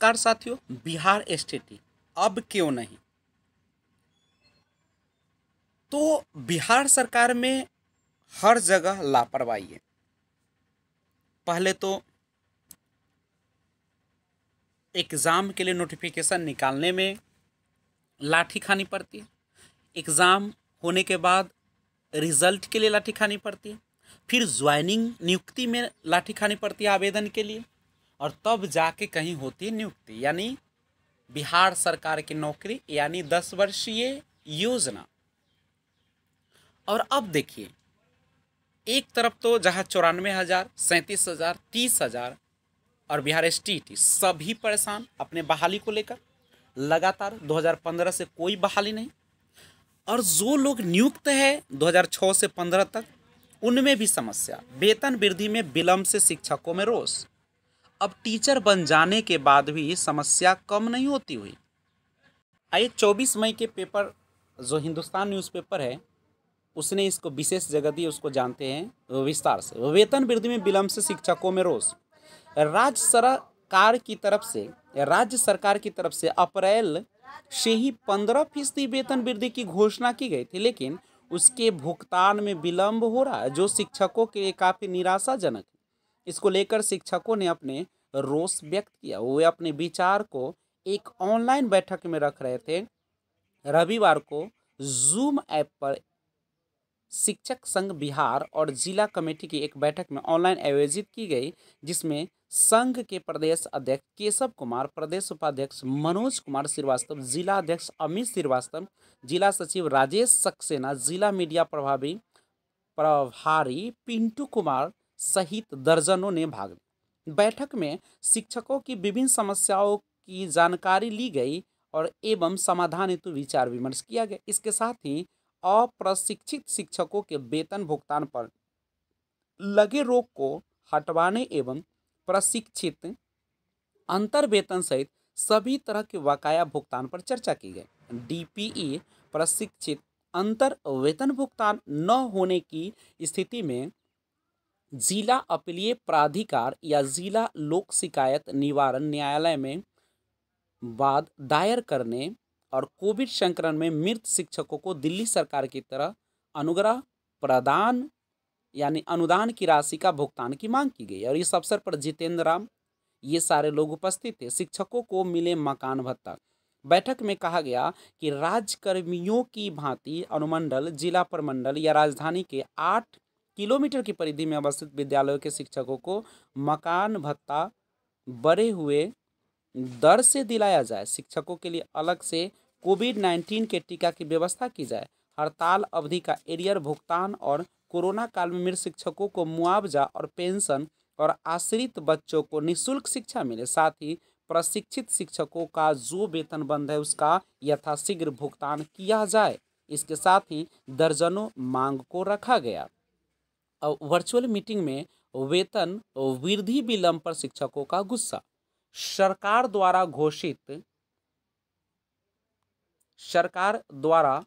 नमस्कार साथियों बिहार स्टेट अब क्यों नहीं तो बिहार सरकार में हर जगह लापरवाही है पहले तो एग्ज़ाम के लिए नोटिफिकेशन निकालने में लाठी खानी पड़ती है एग्ज़ाम होने के बाद रिजल्ट के लिए लाठी खानी पड़ती है फिर ज्वाइनिंग नियुक्ति में लाठी खानी पड़ती है आवेदन के लिए और तब जाके कहीं होती नियुक्ति यानी बिहार सरकार की नौकरी यानी दस वर्षीय योजना और अब देखिए एक तरफ तो जहाँ चौरानवे हज़ार सैंतीस हज़ार तीस हज़ार और बिहार एस टी सभी परेशान अपने बहाली को लेकर लगातार 2015 से कोई बहाली नहीं और जो लोग नियुक्त है 2006 से 15 तक उनमें भी समस्या वेतन वृद्धि में विलंब से शिक्षकों में रोष अब टीचर बन जाने के बाद भी समस्या कम नहीं होती हुई आइए चौबीस मई के पेपर जो हिंदुस्तान न्यूज़पेपर है उसने इसको विशेष जगह दी उसको जानते हैं विस्तार से वेतन वृद्धि में विलंब से शिक्षकों में रोष राज्य सरकार की तरफ से राज्य सरकार की तरफ से अप्रैल से ही पंद्रह फीसदी वेतन वृद्धि की घोषणा की गई थी लेकिन उसके भुगतान में विलंब हो रहा है जो शिक्षकों के लिए काफ़ी निराशाजनक है इसको लेकर शिक्षकों ने अपने रोष व्यक्त किया वे अपने विचार को एक ऑनलाइन बैठक में रख रहे थे रविवार को जूम ऐप पर शिक्षक संघ बिहार और जिला कमेटी की एक बैठक में ऑनलाइन आयोजित की गई जिसमें संघ के प्रदेश अध्यक्ष केशव कुमार प्रदेश उपाध्यक्ष मनोज कुमार श्रीवास्तव जिला अध्यक्ष अमित श्रीवास्तव जिला सचिव राजेश सक्सेना जिला मीडिया प्रभावी प्रभारी पिंटू कुमार सहित दर्जनों ने भाग लिया बैठक में शिक्षकों की विभिन्न समस्याओं की जानकारी ली गई और एवं समाधान हेतु विचार विमर्श किया गया इसके साथ ही अप्रशिक्षित शिक्षकों के वेतन भुगतान पर लगे रोक को हटवाने एवं प्रशिक्षित अंतर वेतन सहित सभी तरह के बकाया भुगतान पर चर्चा की गई डी प्रशिक्षित अंतर वेतन भुगतान न होने की स्थिति में जिला अपीलीय प्राधिकार या जिला लोक शिकायत निवारण न्यायालय में वाद दायर करने और कोविड संक्रमण में मृत शिक्षकों को दिल्ली सरकार की तरह अनुग्रह प्रदान यानी अनुदान की राशि का भुगतान की मांग की गई और इस अवसर पर जितेंद्र राम ये सारे लोग उपस्थित थे शिक्षकों को मिले मकान भत्ता बैठक में कहा गया कि राज्यकर्मियों की भांति अनुमंडल जिला प्रमंडल या राजधानी के आठ किलोमीटर की परिधि में अवस्थित विद्यालयों के शिक्षकों को मकान भत्ता बढ़े हुए दर से दिलाया जाए शिक्षकों के लिए अलग से कोविड नाइन्टीन के टीका की व्यवस्था की जाए हड़ताल अवधि का एरियर भुगतान और कोरोना काल में मृत शिक्षकों को मुआवजा और पेंशन और आश्रित बच्चों को निःशुल्क शिक्षा मिले साथ ही प्रशिक्षित शिक्षकों का जो वेतन बंद है उसका यथाशीघ्र भुगतान किया जाए इसके साथ ही दर्जनों मांग को रखा गया वर्चुअल मीटिंग में वेतन वृद्धि विलंब पर शिक्षकों का गुस्सा सरकार द्वारा घोषित सरकार द्वारा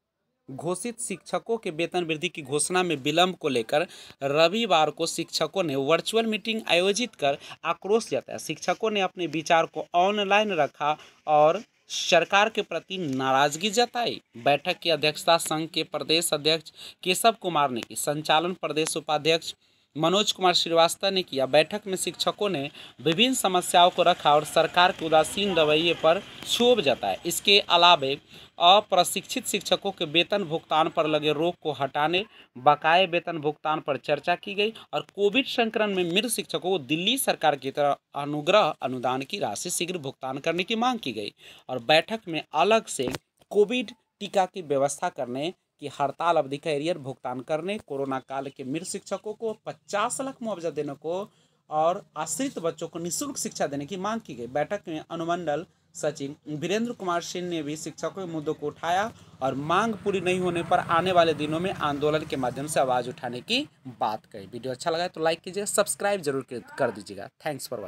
घोषित शिक्षकों के वेतन वृद्धि की घोषणा में विलंब को लेकर रविवार को शिक्षकों ने वर्चुअल मीटिंग आयोजित कर आक्रोश जताया शिक्षकों ने अपने विचार को ऑनलाइन रखा और सरकार के प्रति नाराजगी जताई बैठक की अध्यक्षता संघ के प्रदेश अध्यक्ष केशव कुमार ने की संचालन प्रदेश उपाध्यक्ष मनोज कुमार श्रीवास्तव ने किया बैठक में शिक्षकों ने विभिन्न समस्याओं को रखा और सरकार के उदासीन रवैये पर क्षोभ जताया इसके अलावे अप्रशिक्षित शिक्षकों के वेतन भुगतान पर लगे रोक को हटाने बकाए वेतन भुगतान पर चर्चा की गई और कोविड संक्रमण में मृत शिक्षकों को दिल्ली सरकार की तरह अनुग्रह अनुदान की राशि शीघ्र भुगतान करने की मांग की गई और बैठक में अलग से कोविड टीका की व्यवस्था करने कि हड़ताल अवधि का एरियर भुगतान करने कोरोना काल के मृत शिक्षकों को पचास लाख मुआवजा देने को और आश्रित बच्चों को निःशुल्क शिक्षा देने की मांग की गई बैठक में अनुमंडल सचिव वीरेंद्र कुमार सिंह ने भी शिक्षकों के मुद्दों को उठाया और मांग पूरी नहीं होने पर आने वाले दिनों में आंदोलन के माध्यम से आवाज़ उठाने की बात कही वीडियो अच्छा लगा तो लाइक कीजिए सब्सक्राइब जरूर कर दीजिएगा थैंक्स फॉर